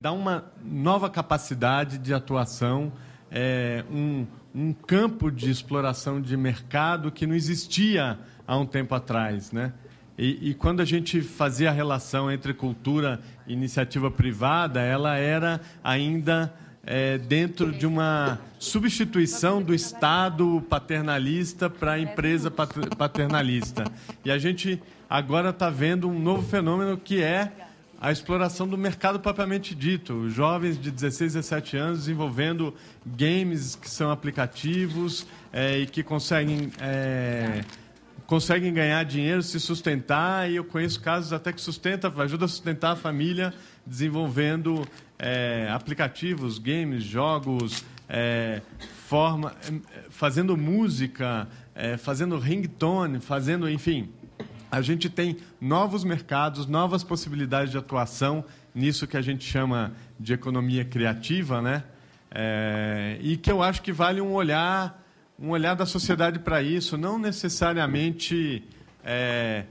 dá uma nova capacidade de atuação, é, um, um campo de exploração de mercado que não existia há um tempo atrás, né? E, e, quando a gente fazia a relação entre cultura e iniciativa privada, ela era ainda é, dentro de uma substituição do Estado paternalista para a empresa paternalista. E a gente agora está vendo um novo fenômeno que é a exploração do mercado propriamente dito. Jovens de 16 a 17 anos desenvolvendo games que são aplicativos é, e que conseguem, é, conseguem ganhar dinheiro, se sustentar. E eu conheço casos até que sustenta, ajuda a sustentar a família desenvolvendo é, aplicativos, games, jogos, é, forma, é, fazendo música, é, fazendo ringtone, fazendo, enfim, a gente tem novos mercados, novas possibilidades de atuação nisso que a gente chama de economia criativa, né? É, e que eu acho que vale um olhar, um olhar da sociedade para isso, não necessariamente é,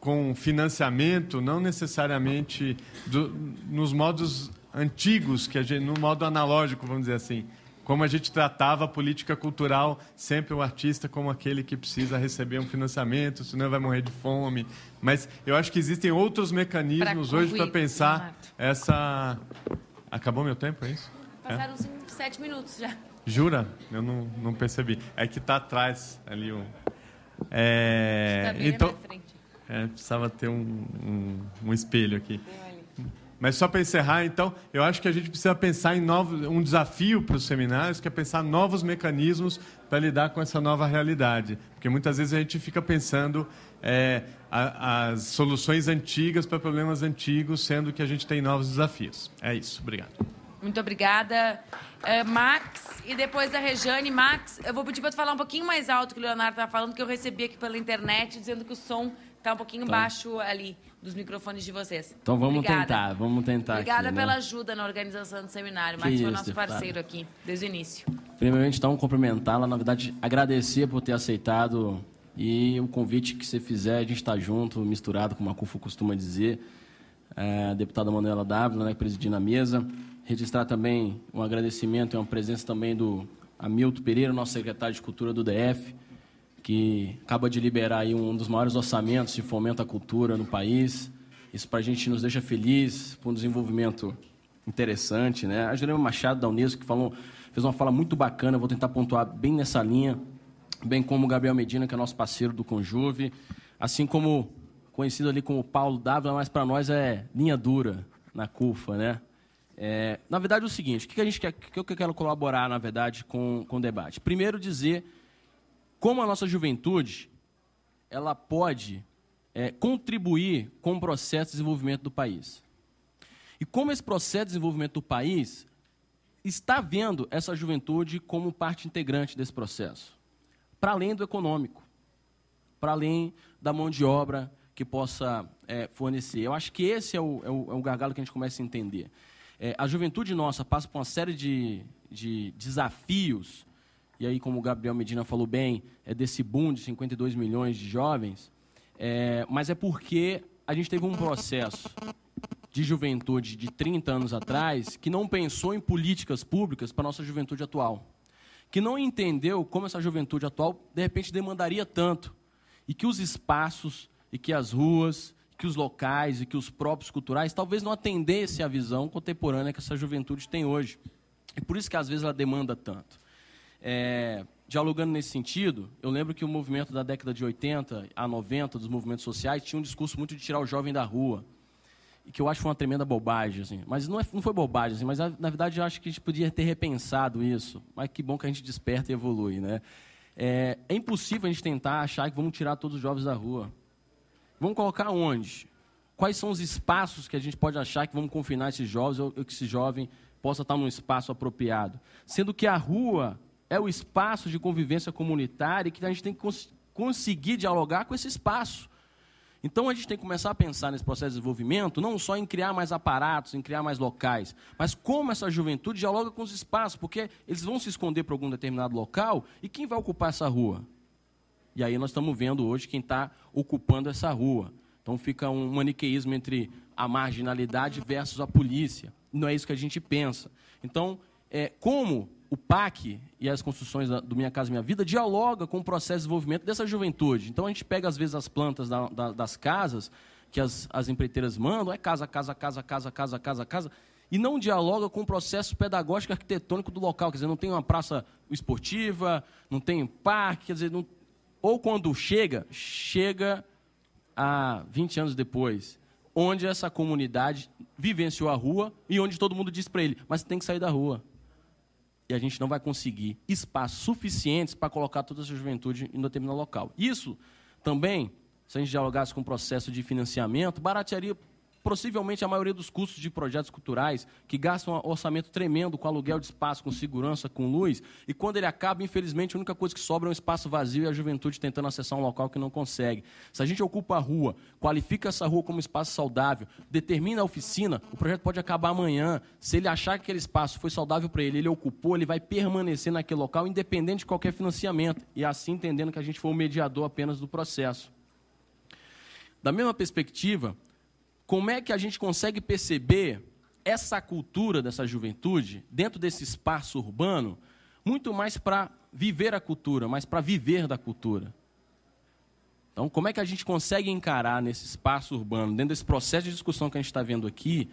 com financiamento, não necessariamente do, nos modos antigos que a gente, no modo analógico, vamos dizer assim, como a gente tratava a política cultural, sempre o um artista como aquele que precisa receber um financiamento, senão vai morrer de fome. Mas eu acho que existem outros mecanismos pra hoje para pensar essa. Acabou meu tempo, é isso? Passaram é? sete minutos já. Jura? Eu não, não percebi. É que está atrás ali o. É... Tá então. É, precisava ter um, um, um espelho aqui. Mas só para encerrar, então, eu acho que a gente precisa pensar em novos, um desafio para os seminários, que é pensar novos mecanismos para lidar com essa nova realidade. Porque muitas vezes a gente fica pensando é, a, as soluções antigas para problemas antigos, sendo que a gente tem novos desafios. É isso. Obrigado. Muito obrigada. É, Max, e depois a Rejane. Max, eu vou pedir para tu falar um pouquinho mais alto que o Leonardo estava tá falando, que eu recebi aqui pela internet dizendo que o som está um pouquinho tá. baixo ali dos microfones de vocês. Então vamos obrigada. tentar, vamos tentar. Obrigada aqui, né? pela ajuda na organização do seminário. Max que foi isso, nosso parceiro aqui desde o início. Primeiramente, então, cumprimentá-la, na verdade, agradecer por ter aceitado e o convite que você fizer, a gente está junto, misturado, como a CUFO costuma dizer. É, a deputada Manuela Dávila, né, presidindo a mesa registrar também um agradecimento e uma presença também do Hamilton Pereira, nosso secretário de Cultura do DF, que acaba de liberar aí um dos maiores orçamentos de fomento à cultura no país. Isso para a gente nos deixa feliz, por um desenvolvimento interessante, né? A Jurema Machado da Unesco que falou, fez uma fala muito bacana, vou tentar pontuar bem nessa linha, bem como o Gabriel Medina, que é nosso parceiro do Conjuve, assim como conhecido ali como Paulo Dávila, mas para nós é linha dura na CUFA, né? É, na verdade, é o seguinte: o que, a gente quer, que eu quero colaborar, na verdade, com, com o debate? Primeiro, dizer como a nossa juventude ela pode é, contribuir com o processo de desenvolvimento do país. E como esse processo de desenvolvimento do país está vendo essa juventude como parte integrante desse processo, para além do econômico, para além da mão de obra que possa é, fornecer. Eu acho que esse é o, é o, é o gargalo que a gente começa a entender. É, a juventude nossa passa por uma série de, de desafios, e aí, como o Gabriel Medina falou bem, é desse boom de 52 milhões de jovens, é, mas é porque a gente teve um processo de juventude de 30 anos atrás que não pensou em políticas públicas para a nossa juventude atual. Que não entendeu como essa juventude atual, de repente, demandaria tanto. E que os espaços, e que as ruas, que os locais e que os próprios culturais talvez não atendessem à visão contemporânea que essa juventude tem hoje. E é por isso que às vezes ela demanda tanto. É, dialogando nesse sentido, eu lembro que o movimento da década de 80 a 90 dos movimentos sociais tinha um discurso muito de tirar o jovem da rua, e que eu acho que foi uma tremenda bobagem, assim. Mas não, é, não foi bobagem, assim, mas na verdade eu acho que a gente podia ter repensado isso. Mas que bom que a gente desperta e evolui, né? É, é impossível a gente tentar achar que vamos tirar todos os jovens da rua. Vamos colocar onde? Quais são os espaços que a gente pode achar que vamos confinar esses jovens ou que esse jovem possa estar num espaço apropriado? Sendo que a rua é o espaço de convivência comunitária e que a gente tem que cons conseguir dialogar com esse espaço. Então a gente tem que começar a pensar nesse processo de desenvolvimento, não só em criar mais aparatos, em criar mais locais, mas como essa juventude dialoga com os espaços, porque eles vão se esconder para algum determinado local e quem vai ocupar essa rua? E aí nós estamos vendo hoje quem está ocupando essa rua. Então fica um maniqueísmo entre a marginalidade versus a polícia. Não é isso que a gente pensa. Então, é, como o PAC e as construções do Minha Casa Minha Vida dialoga com o processo de desenvolvimento dessa juventude. Então a gente pega, às vezes, as plantas da, da, das casas que as, as empreiteiras mandam, é casa, casa, casa, casa, casa, casa, casa, e não dialoga com o processo pedagógico arquitetônico do local. Quer dizer, não tem uma praça esportiva, não tem um parque, quer dizer, não, ou quando chega, chega a 20 anos depois, onde essa comunidade vivenciou a rua e onde todo mundo diz para ele: mas tem que sair da rua. E a gente não vai conseguir espaços suficientes para colocar toda essa juventude em determinado local. Isso também, se a gente dialogasse com o processo de financiamento, baratearia possivelmente a maioria dos custos de projetos culturais, que gastam um orçamento tremendo com aluguel de espaço, com segurança, com luz, e quando ele acaba, infelizmente, a única coisa que sobra é um espaço vazio e a juventude tentando acessar um local que não consegue. Se a gente ocupa a rua, qualifica essa rua como espaço saudável, determina a oficina, o projeto pode acabar amanhã. Se ele achar que aquele espaço foi saudável para ele, ele ocupou, ele vai permanecer naquele local, independente de qualquer financiamento, e assim entendendo que a gente foi o mediador apenas do processo. Da mesma perspectiva, como é que a gente consegue perceber essa cultura dessa juventude dentro desse espaço urbano, muito mais para viver a cultura, mas para viver da cultura. Então, como é que a gente consegue encarar nesse espaço urbano, dentro desse processo de discussão que a gente está vendo aqui,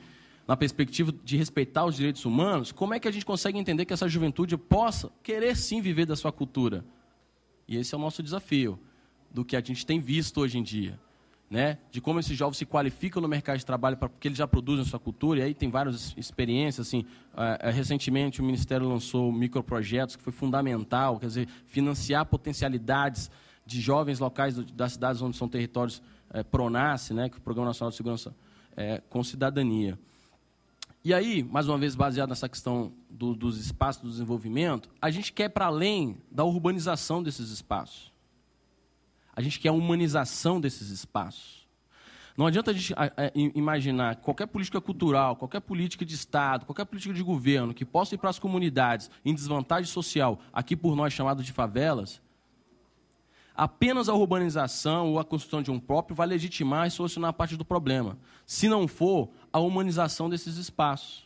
na perspectiva de respeitar os direitos humanos, como é que a gente consegue entender que essa juventude possa querer sim viver da sua cultura? E esse é o nosso desafio, do que a gente tem visto hoje em dia né, de como esses jovens se qualificam no mercado de trabalho, para porque eles já produzem sua cultura, e aí tem várias experiências, assim, uh, recentemente o Ministério lançou microprojetos, que foi fundamental, quer dizer, financiar potencialidades de jovens locais do, das cidades onde são territórios uh, né, que é o Programa Nacional de Segurança uh, com Cidadania. E aí, mais uma vez, baseado nessa questão do, dos espaços do desenvolvimento, a gente quer para além da urbanização desses espaços. A gente quer a humanização desses espaços. Não adianta a gente imaginar qualquer política cultural, qualquer política de Estado, qualquer política de governo que possa ir para as comunidades em desvantagem social, aqui por nós chamado de favelas, apenas a urbanização ou a construção de um próprio vai legitimar e solucionar parte do problema, se não for a humanização desses espaços,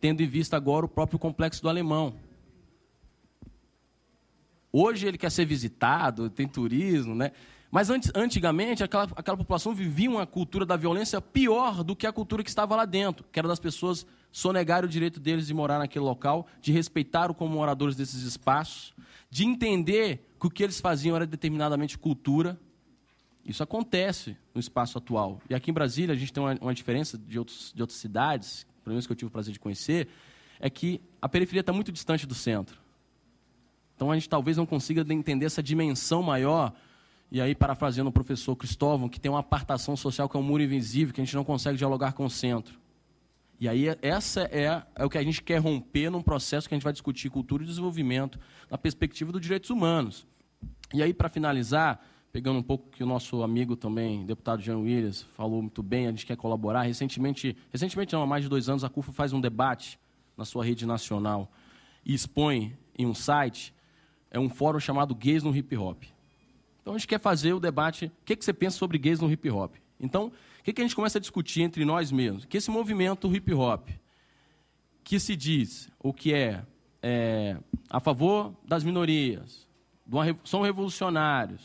tendo em vista agora o próprio complexo do alemão Hoje ele quer ser visitado, tem turismo, né? Mas antigamente, aquela, aquela população vivia uma cultura da violência pior do que a cultura que estava lá dentro, que era das pessoas sonegarem o direito deles de morar naquele local, de respeitar como moradores desses espaços, de entender que o que eles faziam era determinadamente cultura. Isso acontece no espaço atual. E aqui em Brasília, a gente tem uma, uma diferença de, outros, de outras cidades, pelo menos que eu tive o prazer de conhecer, é que a periferia está muito distante do centro. Então a gente talvez não consiga entender essa dimensão maior. E aí, parafraseando o professor Cristóvão, que tem uma apartação social que é um muro invisível, que a gente não consegue dialogar com o centro. E aí, essa é, é o que a gente quer romper num processo que a gente vai discutir cultura e desenvolvimento na perspectiva dos direitos humanos. E aí, para finalizar, pegando um pouco que o nosso amigo também, deputado Jean Williams, falou muito bem, a gente quer colaborar. Recentemente, recentemente não, há mais de dois anos, a CUFA faz um debate na sua rede nacional e expõe em um site é um fórum chamado Gays no Hip Hop. Então a gente quer fazer o debate, o que, que você pensa sobre gays no hip hop? Então, o que, que a gente começa a discutir entre nós mesmos? Que esse movimento hip hop, que se diz, ou que é, é a favor das minorias, são revolucionários,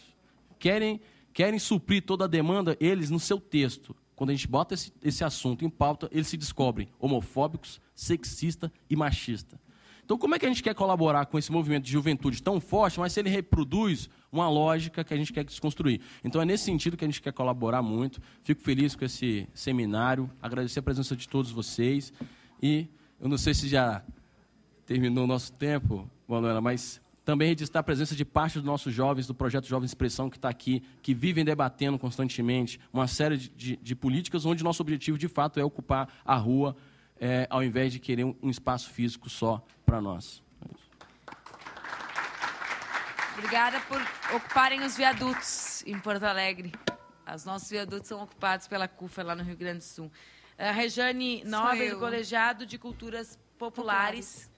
querem, querem suprir toda a demanda, eles, no seu texto, quando a gente bota esse, esse assunto em pauta, eles se descobrem homofóbicos, sexista e machista. Então, como é que a gente quer colaborar com esse movimento de juventude tão forte, mas se ele reproduz uma lógica que a gente quer desconstruir? Então, é nesse sentido que a gente quer colaborar muito. Fico feliz com esse seminário, agradecer a presença de todos vocês. E eu não sei se já terminou o nosso tempo, Manuela, mas também registrar a presença de parte dos nossos jovens do projeto Jovens Expressão, que está aqui, que vivem debatendo constantemente uma série de, de, de políticas, onde nosso objetivo, de fato, é ocupar a rua é, ao invés de querer um, um espaço físico só para nós. Obrigada por ocuparem os viadutos em Porto Alegre. Os nossos viadutos são ocupados pela CUFA lá no Rio Grande do Sul. A eh, Rejane do Colegiado de Culturas Populares.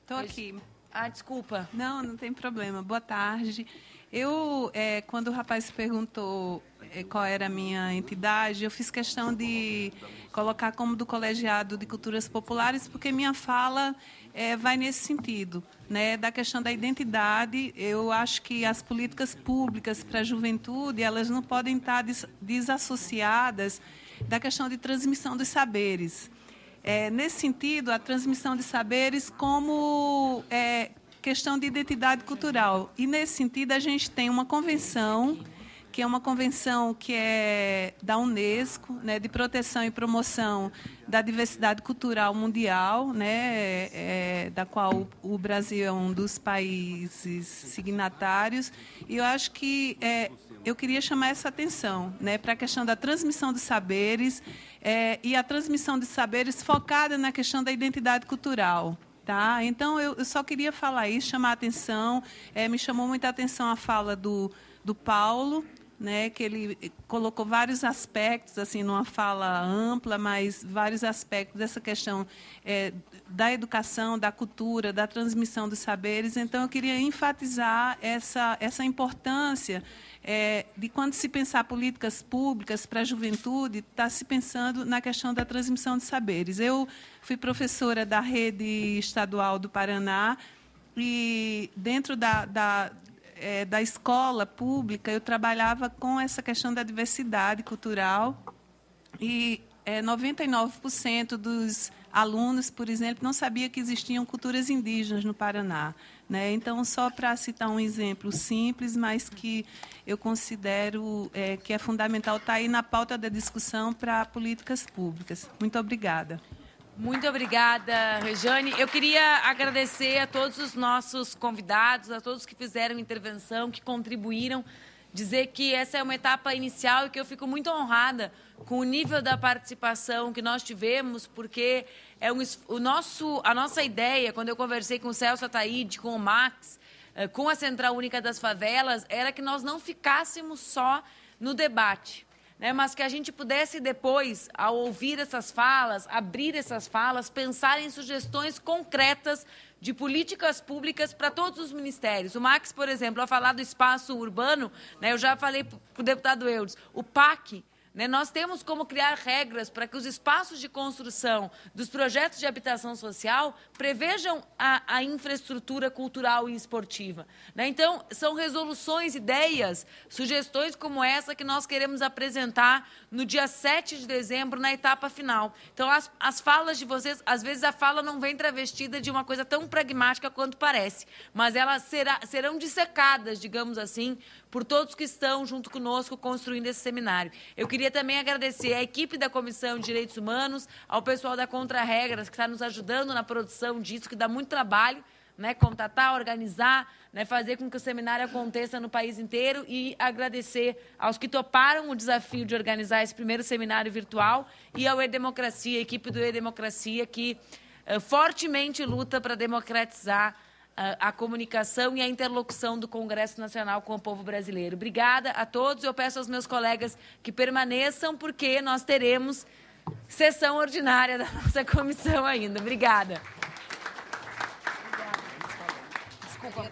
Estou então, aqui. Ah, desculpa. Não, não tem problema. Boa tarde. Eu, é, quando o rapaz perguntou é, qual era a minha entidade, eu fiz questão de colocar como do colegiado de culturas populares, porque minha fala é, vai nesse sentido, né? Da questão da identidade, eu acho que as políticas públicas para a juventude elas não podem estar des desassociadas da questão de transmissão dos saberes. É, nesse sentido, a transmissão de saberes como é, questão de identidade cultural. E nesse sentido, a gente tem uma convenção, que é uma convenção que é da Unesco, né, de proteção e promoção da diversidade cultural mundial, né, é, da qual o Brasil é um dos países signatários. E eu acho que é, eu queria chamar essa atenção né, para a questão da transmissão de saberes é, e a transmissão de saberes focada na questão da identidade cultural. Tá? Então, eu, só queria falar isso, chamar a atenção. É, me chamou muita atenção a fala do, do Paulo né, que ele eh, colocou vários aspectos, assim, numa fala ampla, mas vários aspectos dessa questão é, da educação, da cultura, da transmissão dos saberes. Então, eu queria enfatizar essa, essa importância é, de quando se pensar políticas públicas para a juventude, está se pensando na questão da transmissão de saberes. Eu fui professora da rede estadual do Paraná, e dentro da, da, é, da escola pública, eu trabalhava com essa questão da diversidade cultural e é, 99% dos alunos, por exemplo, não sabia que existiam culturas indígenas no Paraná. Né? Então, só para citar um exemplo simples, mas que eu considero é, que é fundamental estar tá aí na pauta da discussão para políticas públicas. Muito obrigada. Muito obrigada, Rejane. Eu queria agradecer a todos os nossos convidados, a todos que fizeram intervenção, que contribuíram. Dizer que essa é uma etapa inicial e que eu fico muito honrada com o nível da participação que nós tivemos, porque é um, o nosso, a nossa ideia, quando eu conversei com o Celso Ataíde, com o Max, eh, com a Central Única das Favelas, era que nós não ficássemos só no debate, né? mas que a gente pudesse depois, ao ouvir essas falas, abrir essas falas, pensar em sugestões concretas de políticas públicas para todos os ministérios. O Max, por exemplo, ao falar do espaço urbano, né? eu já falei para o deputado Eudes, o PAC né? Nós temos como criar regras para que os espaços de construção dos projetos de habitação social prevejam a, a infraestrutura cultural e esportiva. Né? Então, são resoluções, ideias, sugestões como essa que nós queremos apresentar no dia 7 de dezembro, na etapa final. Então, as, as falas de vocês, às vezes a fala não vem travestida de uma coisa tão pragmática quanto parece, mas elas será, serão dissecadas, digamos assim, por todos que estão junto conosco construindo esse seminário. Eu queria Queria também agradecer à equipe da Comissão de Direitos Humanos, ao pessoal da Contra Regras, que está nos ajudando na produção disso, que dá muito trabalho. Né, contatar, organizar, né, fazer com que o seminário aconteça no país inteiro e agradecer aos que toparam o desafio de organizar esse primeiro seminário virtual e ao E-Democracia, a equipe do E-Democracia, que uh, fortemente luta para democratizar a, comunicação e a interlocução do Congresso Nacional com o povo brasileiro. Obrigada a todos. Eu peço aos meus colegas que permaneçam, porque nós teremos sessão ordinária da nossa comissão ainda. Obrigada. Desculpa.